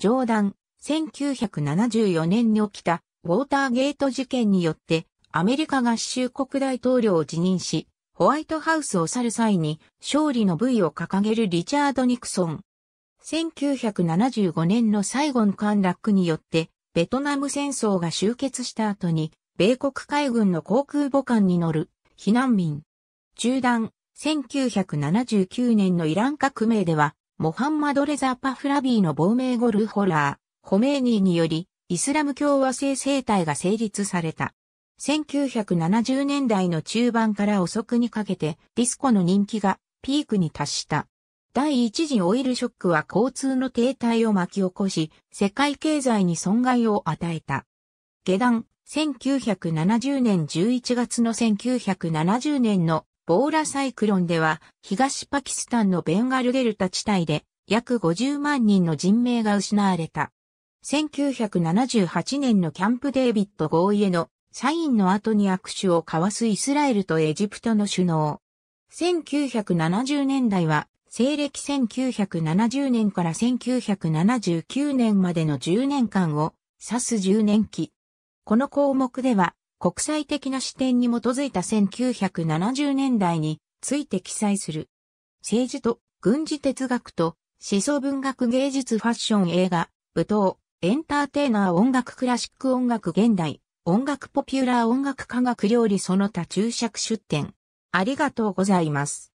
冗談1974年に起きたウォーターゲート事件によってアメリカ合衆国大統領を辞任し、ホワイトハウスを去る際に勝利の部位を掲げるリチャード・ニクソン。1975年のサイゴン陥落によってベトナム戦争が終結した後に米国海軍の航空母艦に乗る避難民。中断、1979年のイラン革命ではモハンマド・レザ・パフラビーの亡命後ルーホラー、ホメーニーにより、イスラム共和制政体が成立された。1970年代の中盤から遅くにかけて、ディスコの人気がピークに達した。第一次オイルショックは交通の停滞を巻き起こし、世界経済に損害を与えた。下段、1970年11月の1970年のボーラサイクロンでは、東パキスタンのベンガルデルタ地帯で、約50万人の人命が失われた。1978年のキャンプ・デービッド合意へのサインの後に握手を交わすイスラエルとエジプトの首脳。1970年代は、西暦1970年から1979年までの10年間を指す10年期。この項目では、国際的な視点に基づいた1970年代について記載する。政治と軍事哲学と思想文学芸術ファッション映画、舞踏、エンターテイナー音楽クラシック音楽現代、音楽ポピュラー音楽科学料理その他注釈出展。ありがとうございます。